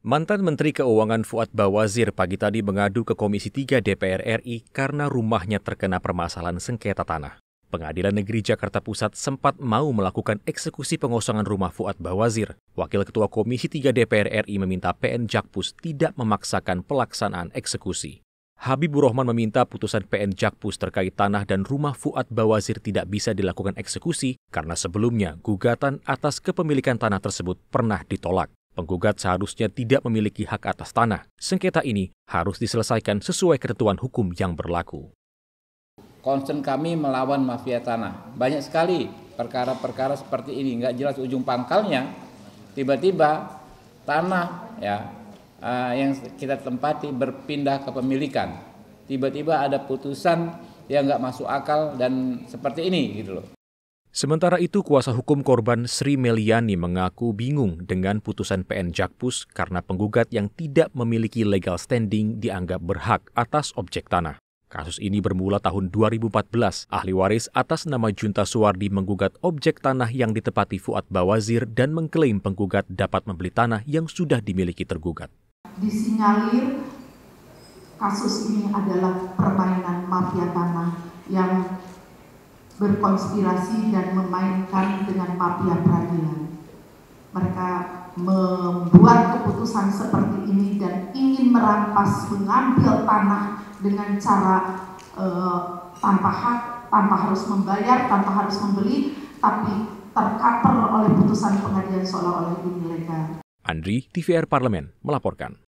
Mantan Menteri Keuangan Fuad Bawazir pagi tadi mengadu ke Komisi 3 DPR RI karena rumahnya terkena permasalahan sengketa tanah. Pengadilan Negeri Jakarta Pusat sempat mau melakukan eksekusi pengosongan rumah Fuad Bawazir. Wakil Ketua Komisi 3 DPR RI meminta PN Jakpus tidak memaksakan pelaksanaan eksekusi. Habibur Rahman meminta putusan PN Jakpus terkait tanah dan rumah Fuad Bawazir tidak bisa dilakukan eksekusi karena sebelumnya gugatan atas kepemilikan tanah tersebut pernah ditolak penggugat seharusnya tidak memiliki hak atas tanah. Sengketa ini harus diselesaikan sesuai ketentuan hukum yang berlaku. Concern kami melawan mafia tanah. Banyak sekali perkara-perkara seperti ini, nggak jelas ujung pangkalnya. Tiba-tiba tanah ya eh, yang kita tempati berpindah kepemilikan. Tiba-tiba ada putusan yang nggak masuk akal dan seperti ini gitu loh. Sementara itu, kuasa hukum korban Sri Meliani mengaku bingung dengan putusan PN Jakpus karena penggugat yang tidak memiliki legal standing dianggap berhak atas objek tanah. Kasus ini bermula tahun 2014. Ahli waris atas nama Junta Suwardi menggugat objek tanah yang ditepati Fuad Bawazir dan mengklaim penggugat dapat membeli tanah yang sudah dimiliki tergugat. Disinyalir kasus ini adalah permainan mafia tanah yang berkonspirasi dan memainkan dengan mafia peradilan. Mereka membuat keputusan seperti ini dan ingin merampas, mengambil tanah dengan cara e, tanpa hak, tanpa harus membayar, tanpa harus membeli, tapi terkaper oleh putusan pengadilan seolah-olah ini legal. Andri, TVR Parlemen, melaporkan.